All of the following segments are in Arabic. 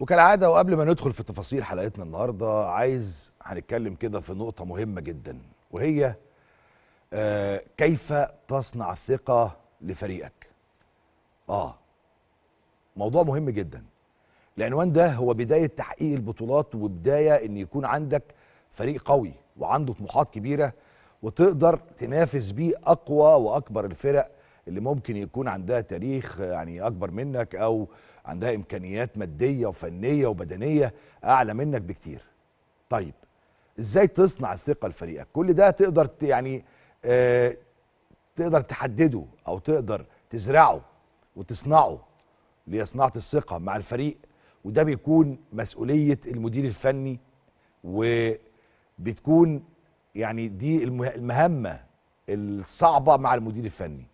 وكالعاده وقبل ما ندخل في تفاصيل حلقتنا النهارده عايز هنتكلم كده في نقطه مهمه جدا وهي آه، كيف تصنع الثقه لفريقك اه موضوع مهم جدا العنوان ده هو بدايه تحقيق البطولات وبدايه ان يكون عندك فريق قوي وعنده طموحات كبيره وتقدر تنافس بيه اقوى واكبر الفرق اللي ممكن يكون عندها تاريخ يعني اكبر منك او عندها امكانيات ماديه وفنيه وبدنيه اعلى منك بكتير طيب ازاي تصنع الثقه لفريقك كل ده تقدر يعني آه تقدر تحدده او تقدر تزرعه وتصنعه لصناعه الثقه مع الفريق وده بيكون مسؤوليه المدير الفني وبتكون يعني دي المهمه الصعبه مع المدير الفني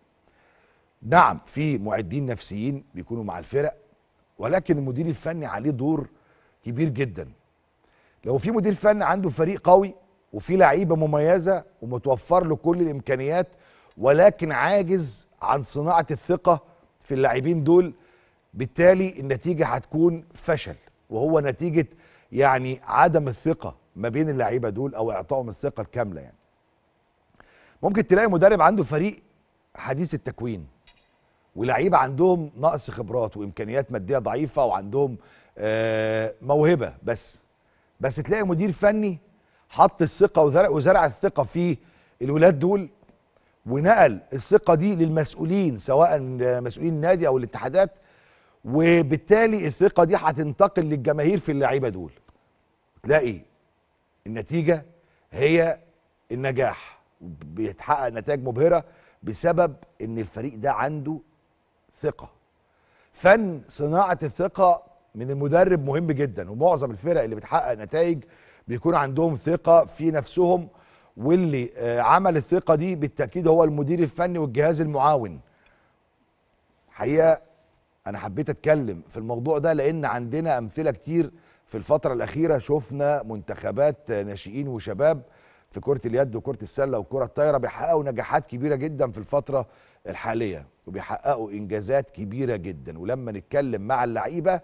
نعم في معدين نفسيين بيكونوا مع الفرق ولكن المدير الفني عليه دور كبير جدا لو في مدير فني عنده فريق قوي وفي لعيبه مميزه ومتوفر له كل الامكانيات ولكن عاجز عن صناعه الثقه في اللاعبين دول بالتالي النتيجه هتكون فشل وهو نتيجه يعني عدم الثقه ما بين اللعيبه دول او اعطائهم الثقه الكامله يعني ممكن تلاقي مدرب عنده فريق حديث التكوين ولعيبه عندهم نقص خبرات وامكانيات ماديه ضعيفه وعندهم آه، موهبه بس بس تلاقي مدير فني حط الثقه وزرع وزرع الثقه في الولاد دول ونقل الثقه دي للمسؤولين سواء مسؤولين النادي او الاتحادات وبالتالي الثقه دي هتنتقل للجماهير في اللعيبه دول تلاقي النتيجه هي النجاح بيتحقق نتائج مبهره بسبب ان الفريق ده عنده ثقه فن صناعه الثقه من المدرب مهم جدا ومعظم الفرق اللي بتحقق نتائج بيكون عندهم ثقه في نفسهم واللي آه، عمل الثقه دي بالتاكيد هو المدير الفني والجهاز المعاون حقيقه انا حبيت اتكلم في الموضوع ده لان عندنا امثله كتير في الفتره الاخيره شفنا منتخبات آه، ناشئين وشباب في كره اليد وكره السله والكره الطايره بيحققوا نجاحات كبيره جدا في الفتره الحاليه وبيحققوا انجازات كبيره جدا ولما نتكلم مع اللعيبه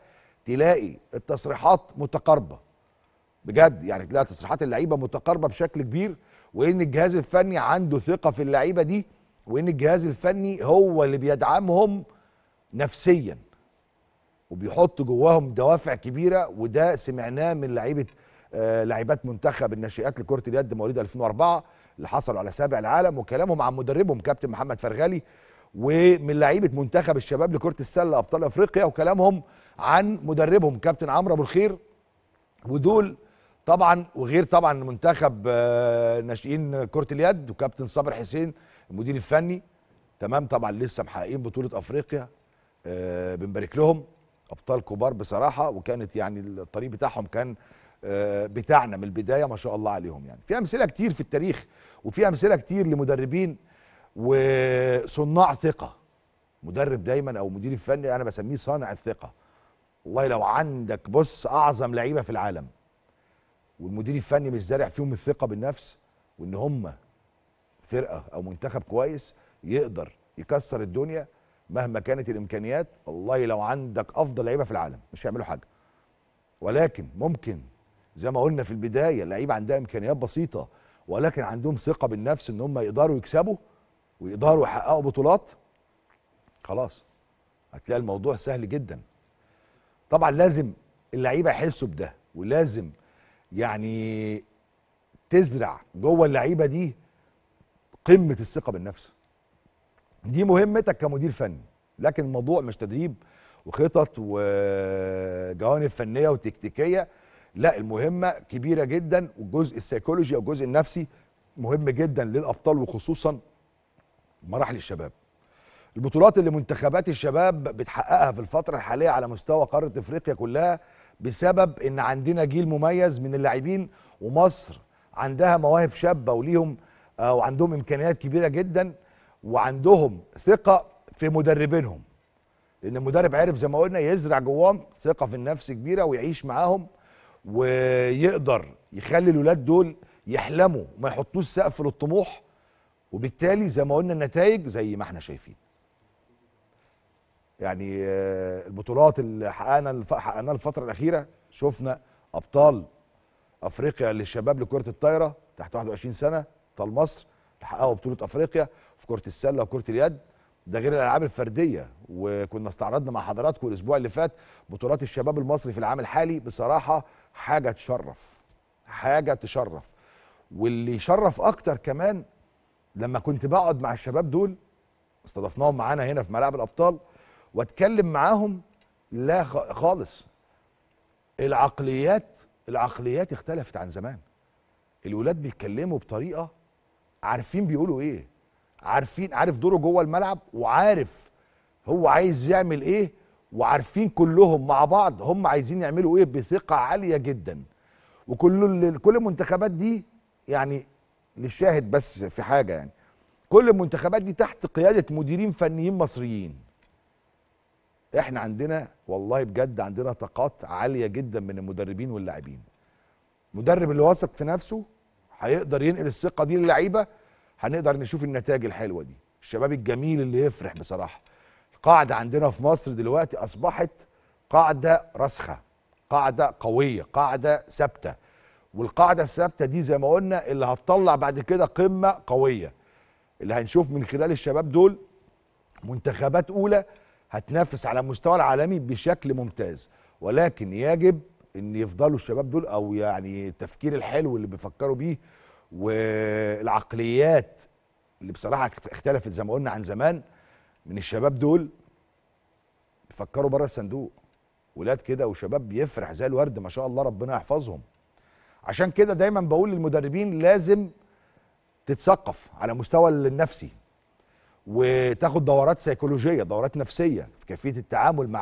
تلاقي التصريحات متقاربه بجد يعني تلاقي تصريحات اللعيبه متقاربه بشكل كبير وان الجهاز الفني عنده ثقه في اللعيبه دي وان الجهاز الفني هو اللي بيدعمهم نفسيا وبيحط جواهم دوافع كبيره وده سمعناه من لعيبه آه، لاعبات منتخب الناشئات لكره اليد مواليد 2004 اللي حصلوا على سابع العالم وكلامهم عن مدربهم كابتن محمد فرغلي ومن لعيبه منتخب الشباب لكره السله ابطال افريقيا وكلامهم عن مدربهم كابتن عمرو ابو الخير ودول طبعا وغير طبعا منتخب آه، ناشئين كره اليد وكابتن صابر حسين المدير الفني تمام طبعا لسه محققين بطوله افريقيا آه، بنبارك لهم ابطال كبار بصراحه وكانت يعني الطريق بتاعهم كان آه، بتاعنا من البدايه ما شاء الله عليهم يعني في امثله كتير في التاريخ وفي امثله كتير لمدربين وصناع ثقه مدرب دايما او مدير الفني انا بسميه صانع الثقه والله لو عندك بص اعظم لعيبه في العالم والمدير الفني مش زارع فيهم الثقه بالنفس وان هم فرقه او منتخب كويس يقدر يكسر الدنيا مهما كانت الامكانيات والله لو عندك افضل لعيبه في العالم مش هيعملوا حاجه ولكن ممكن زي ما قلنا في البدايه اللعيبه عندها امكانيات بسيطه ولكن عندهم ثقه بالنفس ان هم يقدروا يكسبوا ويقدروا يحققوا بطولات خلاص هتلاقي الموضوع سهل جدا طبعا لازم اللعيبه يحسوا بده ولازم يعني تزرع جوه اللعيبه دي قمه الثقه بالنفس دي مهمتك كمدير فني لكن الموضوع مش تدريب وخطط وجوانب فنيه وتكتيكيه لا المهمه كبيره جدا والجزء السيكولوجي او الجزء النفسي مهم جدا للابطال وخصوصا مراحل الشباب البطولات اللي منتخبات الشباب بتحققها في الفتره الحاليه على مستوى قاره افريقيا كلها بسبب ان عندنا جيل مميز من اللاعبين ومصر عندها مواهب شابه وليهم آه، وعندهم امكانيات كبيره جدا وعندهم ثقه في مدربينهم لان المدرب عرف زي ما قلنا يزرع جواهم ثقه في النفس كبيره ويعيش معاهم ويقدر يخلي الولاد دول يحلموا ما يحطوش سقف للطموح وبالتالي زي ما قلنا النتائج زي ما احنا شايفين يعني آه، البطولات اللي حققنا حققناها الفتره الاخيره شفنا ابطال افريقيا للشباب لكره الطايره تحت 21 سنه ابطال مصر حققوا بطوله افريقيا في كره السله وكره اليد ده غير الالعاب الفرديه وكنا استعرضنا مع حضراتكم الاسبوع اللي فات بطولات الشباب المصري في العام الحالي بصراحه حاجه تشرف حاجه تشرف واللي يشرف اكتر كمان لما كنت بقعد مع الشباب دول استضفناهم معانا هنا في ملعب الابطال واتكلم معاهم لا خالص العقليات العقليات اختلفت عن زمان الولاد بيتكلموا بطريقه عارفين بيقولوا ايه عارفين عارف دوره جوه الملعب وعارف هو عايز يعمل ايه وعارفين كلهم مع بعض هم عايزين يعملوا ايه بثقه عاليه جدا وكل كل المنتخبات دي يعني للشاهد بس في حاجه يعني كل المنتخبات دي تحت قياده مديرين فنيين مصريين احنا عندنا والله بجد عندنا طاقات عاليه جدا من المدربين واللاعبين مدرب اللي واثق في نفسه هيقدر ينقل الثقه دي للعيبه هنقدر نشوف النتائج الحلوه دي الشباب الجميل اللي يفرح بصراحه القاعده عندنا في مصر دلوقتي اصبحت قاعده راسخه قاعده قويه قاعده ثابته والقاعده الثابته دي زي ما قلنا اللي هتطلع بعد كده قمه قويه اللي هنشوف من خلال الشباب دول منتخبات اولى هتنافس على المستوى العالمي بشكل ممتاز ولكن يجب ان يفضلوا الشباب دول او يعني التفكير الحلو اللي بيفكروا بيه والعقليات اللي بصراحه اختلفت زي ما قلنا عن زمان من الشباب دول بيفكروا بره الصندوق ولاد كده وشباب بيفرح زي الورد ما شاء الله ربنا يحفظهم عشان كده دايما بقول للمدربين لازم تتثقف على مستوى النفسي وتاخد دورات سيكولوجيه دورات نفسيه في كيفيه التعامل مع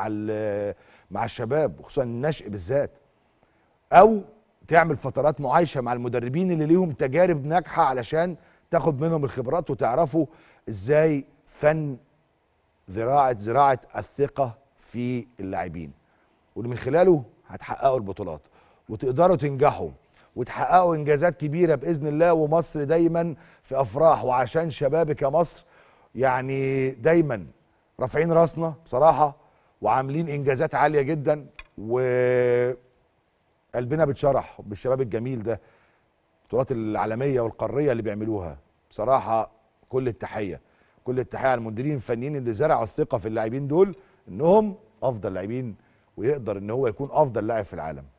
مع الشباب وخصوصا النشء بالذات او تعمل فترات معايشه مع المدربين اللي ليهم تجارب ناجحه علشان تاخد منهم الخبرات وتعرفوا ازاي فن زراعه زراعه الثقه في اللاعبين واللي من خلاله هتحققوا البطولات وتقدروا تنجحوا وتحققوا انجازات كبيره باذن الله ومصر دايما في افراح وعشان شبابك يا مصر يعني دايما رافعين راسنا بصراحه وعاملين انجازات عاليه جدا و قلبنا بتشرح بالشباب الجميل ده البطولات العالميه والقاريه اللي بيعملوها بصراحه كل التحيه كل التحيه على المديرين الفنيين اللي زرعوا الثقه في اللاعبين دول انهم افضل لاعبين ويقدر ان هو يكون افضل لاعب في العالم